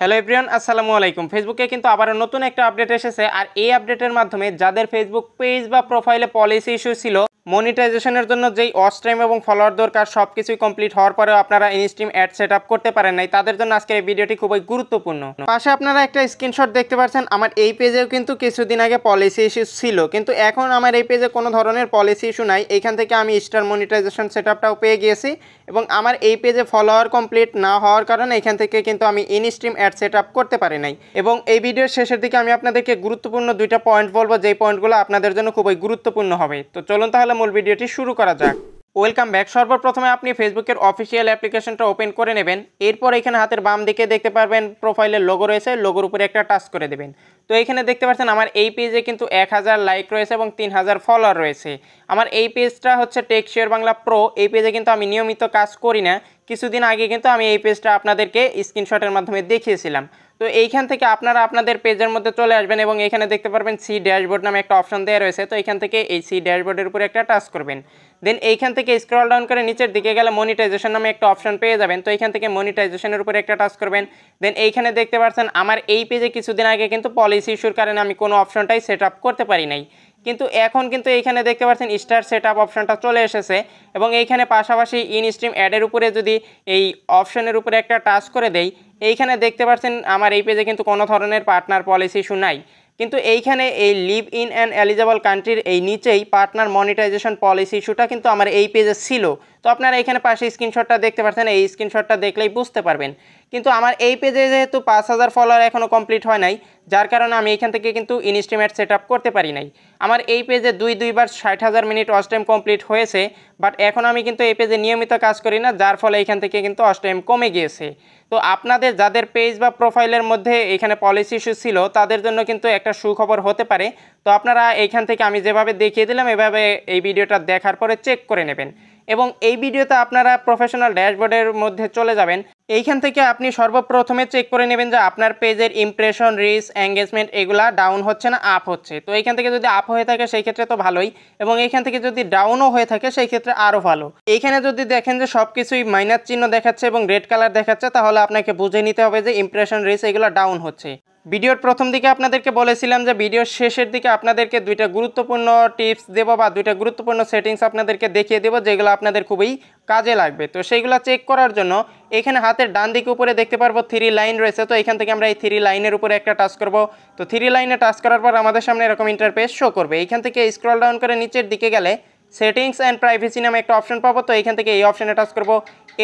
hello everyone আসসালামু আলাইকুম ফেসবুকে কিন্তু আবার নতুন একটা আপডেট এসেছে আর এই আপডেটের মাধ্যমে যাদের ফেসবুক পেজ বা প্রোফাইলে পলিসি ইস্যু ছিল মনিটাইজেশনের জন্য যেই টাইম এবং ফলোয়ার দরকার সব কিছুই কমপ্লিট হওয়ার পরেও আপনারা ইনস্ট্রিম অ্যাড সেট করতে পারেন নাই তাদের জন্য আজকের এই ভিডিওটি খুবই গুরুত্বপূর্ণ পাশে আপনারা একটা স্ক্রিনশট দেখতে পাচ্ছেন আমার এই পেজেও কিন্তু কিছুদিন আগে পলিসি ইস্যু ছিল কিন্তু এখন আমার এই পেজে কোনো ধরনের পলিসি ইস্যু নাই এখান থেকে আমি স্টার মনিটাইজেশন সেট পেয়ে গিয়েছি এবং আমার এই পেজে ফলোয়ার কমপ্লিট না হওয়ার কারণে এখান থেকে কিন্তু আমি ইনস্ট্রিম অ্যাড সেট আপ করতে পারি নাই এবং এই ভিডিওর শেষের দিকে আমি আপনাদেরকে গুরুত্বপূর্ণ দুইটা পয়েন্ট বলবো যেই পয়েন্টগুলো আপনাদের জন্য খুবই গুরুত্বপূর্ণ হবে তো চলুন তাহলে মূল ভিডিওটি শুরু করা যাক ওয়েলকাম ব্যাক সর্বপ্রথমে আপনি ফেসবুকের অফিসিয়াল অ্যাপ্লিকেশনটা ওপেন করে নেবেন এরপর এখানে হাতের বাম দিকে দেখতে পারবেন প্রোফাইলের লোগো রয়েছে লোগোর উপরে একটা টাচ করে দেবেন তো এখানে দেখতে পাচ্ছেন আমার এই পেজে কিন্তু এক হাজার লাইক রয়েছে এবং তিন হাজার ফলোয়ার রয়েছে আমার এই পেজটা হচ্ছে টেকশিওর বাংলা প্রো এই পেজে কিন্তু আমি নিয়মিত কাজ করি না কিছুদিন আগে কিন্তু আমি এই পেজটা আপনাদেরকে স্ক্রিনশটের মাধ্যমে দেখিয়েছিলাম তো এইখান থেকে আপনারা আপনাদের পেজের মধ্যে চলে আসবেন এবং এখানে দেখতে পারবেন সি ড্যাশবোর্ড নামে একটা অপশন দেওয়া রয়েছে তো এখান থেকে এই সি ড্যাশবোর্ডের উপরে একটা টাচ করবেন দেন এইখান থেকে স্ক্রল ডাউন করে নিচের দিকে গেলে মনিটাইজেশন নামে একটা অপশন পেয়ে যাবেন তো এইখান থেকে মনিটাইজেশনের উপরে একটা টাচ করবেন দেন এইখানে দেখতে পাচ্ছেন আমার এই পেজে কিছুদিন আগে কিন্তু পলিসি ইস্যুর কারণে আমি কোনো অপশনটাই সেট করতে পারি নাই কিন্তু এখন কিন্তু এইখানে দেখতে পাচ্ছেন স্টার সেট আপ অপশনটা চলে এসেছে এবং এইখানে পাশাপাশি ইনস্ট্রিম অ্যাডের উপরে যদি এই অপশনের উপরে একটা টাচ করে দেই এইখানে দেখতে পাচ্ছেন আমার এই পেজে কিন্তু কোনো ধরনের পার্টনার পলিসি ইস্যু নাই কিন্তু এইখানে এই লিভ ইন অ্যান্ড এলিজেবল কান্ট্রির এই নিচেই পার্টনার মনিটাইজেশন পলিসি ইস্যুটা কিন্তু আমার এই পেজে ছিল তো আপনারা এখানে পাশে স্ক্রিনশটটা দেখতে পাচ্ছেন এই স্ক্রিনশটটা দেখলেই বুঝতে পারবেন কিন্তু আমার এই পেজে যেহেতু পাঁচ হাজার ফলোয়ার এখনও কমপ্লিট হয় নাই যার কারণে আমি এখান থেকে কিন্তু ইনস্টিমেট সেট করতে পারি নাই আমার এই পেজে দুই দুইবার ষাট হাজার মিনিট অস টাইম কমপ্লিট হয়েছে বাট এখন আমি কিন্তু এই পেজে নিয়মিত কাজ করি না যার ফলে এখান থেকে কিন্তু অস টাইম কমে গিয়েছে তো আপনাদের যাদের পেজ বা প্রোফাইলের মধ্যে এখানে পলিসি ইস্যু ছিল তাদের জন্য কিন্তু একটা সুখবর হতে পারে তো আপনারা এইখান থেকে আমি যেভাবে দেখিয়ে দিলাম এভাবে এই ভিডিওটা দেখার পরে চেক করে নেবেন এবং এই ভিডিওতে আপনারা প্রফেশনাল ড্যাশবোর্ডের মধ্যে চলে যাবেন এইখান থেকে আপনি সর্বপ্রথমে চেক করে নেবেন যে আপনার পেজের ইমপ্রেশন রিস এঙ্গেজমেন্ট এগুলা ডাউন হচ্ছে না আপ হচ্ছে তো এইখান থেকে যদি আপ হয়ে থাকে সেই ক্ষেত্রে তো ভালোই এবং এইখান থেকে যদি ডাউনও হয়ে থাকে সেই ক্ষেত্রে আরও ভালো এইখানে যদি দেখেন যে সব কিছুই মাইনার চিহ্ন দেখাচ্ছে এবং রেড কালার দেখাচ্ছে তাহলে আপনাকে বুঝে নিতে হবে যে ইমপ্রেশন রিস এগুলো ডাউন হচ্ছে ভিডিওর প্রথম দিকে আপনাদেরকে বলেছিলাম যে ভিডিওর শেষের দিকে আপনাদেরকে দুইটা গুরুত্বপূর্ণ টিপস দেবো বা দুইটা গুরুত্বপূর্ণ সেটিংস আপনাদেরকে দেখিয়ে দেবো যেগুলো আপনাদের খুবই কাজে লাগবে তো সেইগুলো চেক করার জন্য এখানে হাতের ডান দিকে উপরে দেখতে পারবো থ্রি লাইন রয়েছে তো এখান থেকে আমরা এই থ্রি লাইনের উপরে একটা টাচ করব তো থ্রি লাইনে টাচ করার পর আমাদের সামনে এরকম ইন্টারপেস শো করবে এখান থেকে স্ক্রল ডাউন করে নিচের দিকে গেলে সেটিংস অ্যান্ড প্রাইভেসি নামে একটা অপশন পাবো তো এখান থেকে এই অপশানে টাচ করব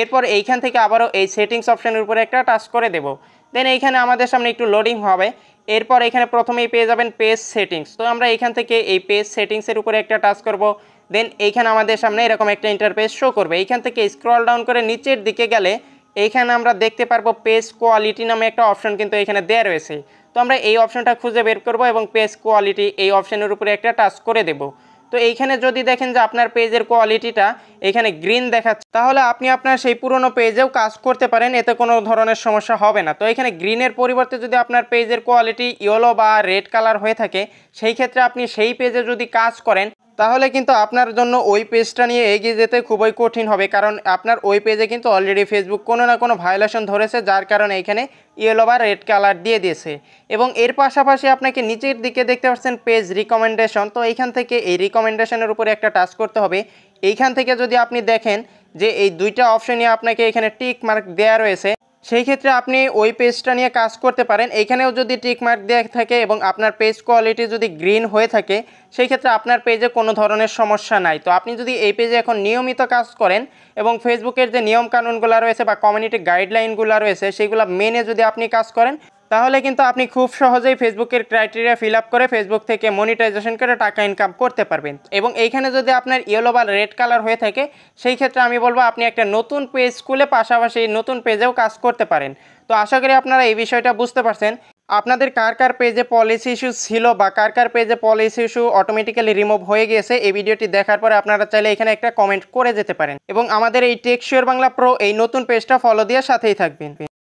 এরপর এইখান থেকে আবারও এই সেটিংস অপশানের উপরে একটা টাচ করে দেবো দেন এইখানে আমাদের সামনে একটু লোডিং হবে এরপর এখানে প্রথমেই পেয়ে যাবেন পেজ সেটিংস তো আমরা এখান থেকে এই পেজ সেটিংসের উপরে একটা টাচ করব দেন এইখানে আমাদের সামনে এরকম একটা ইন্টারপেজ শো করবে এইখান থেকে স্ক্রল ডাউন করে নিচের দিকে গেলে এইখানে আমরা দেখতে পারবো পেজ কোয়ালিটি নামে একটা অপশন কিন্তু এখানে দেয়া রয়েছে তো আমরা এই অপশনটা খুঁজে বের করব এবং পেজ কোয়ালিটি এই অপশনের উপরে একটা টাচ করে দেবো তো এইখানে যদি দেখেন যে আপনার পেজের কোয়ালিটিটা এখানে গ্রিন দেখাচ্ছে তাহলে আপনি আপনার সেই পুরনো পেজেও কাজ করতে পারেন এতে কোনো ধরনের সমস্যা হবে না তো এখানে গ্রিনের পরিবর্তে যদি আপনার পেজের কোয়ালিটি ইয়েলো বা রেড কালার হয়ে থাকে সেই ক্ষেত্রে আপনি সেই পেজে যদি কাজ করেন তাহলে কিন্তু আপনার জন্য ওই পেজটা নিয়ে এগিয়ে যেতে খুবই কঠিন হবে কারণ আপনার ওই পেজে কিন্তু অলরেডি ফেসবুক কোনো না কোনো ভায়োলেশন ধরেছে যার কারণে এখানে ইয়েলো বা রেড কালার দিয়ে দিয়েছে এবং এর পাশাপাশি আপনাকে নিচের দিকে দেখতে পাচ্ছেন পেজ রিকমেন্ডেশন তো এইখান থেকে এই রিকমেন্ডেশনের উপরে একটা টাচ করতে হবে এইখান থেকে যদি আপনি দেখেন যে এই দুইটা অপশনই আপনাকে এখানে টিক মার্ক দেওয়া রয়েছে সেই ক্ষেত্রে আপনি ওই পেজটা নিয়ে কাজ করতে পারেন এখানেও যদি টিকমার্ক দেওয়া থাকে এবং আপনার পেজ কোয়ালিটি যদি গ্রিন হয়ে থাকে সেই ক্ষেত্রে আপনার পেজে কোনো ধরনের সমস্যা নাই তো আপনি যদি এই পেজে এখন নিয়মিত কাজ করেন এবং ফেসবুকের যে নিয়মকানুনগুলো রয়েছে বা কমিউনিটি গাইডলাইনগুলো রয়েছে সেগুলো মেনে যদি আপনি কাজ করেন তাহলে কিন্তু আপনি খুব সহজেই ফেসবুকের ক্রাইটেরিয়া ফিল আপ করে ফেসবুক থেকে মনিটাইজেশন করে টাকা ইনকাম করতে পারবেন এবং এইখানে যদি আপনার ইয়েলো বা রেড কালার হয়ে থাকে সেই ক্ষেত্রে আমি বলবো আপনি একটা নতুন পেজ স্কুলে পাশাপাশি নতুন পেজেও কাজ করতে পারেন তো আশা করি আপনারা এই বিষয়টা বুঝতে পারছেন আপনাদের কার কার পেজে পলিসি ইস্যু ছিল বা কার কার পেজে পলিসি ইস্যু অটোমেটিক্যালি রিমুভ হয়ে গিয়েছে এই ভিডিওটি দেখার পরে আপনারা চাইলে এখানে একটা কমেন্ট করে যেতে পারেন এবং আমাদের এই টেকশিওর বাংলা প্রো এই নতুন পেজটা ফলো দিয়ে সাথেই থাকবেন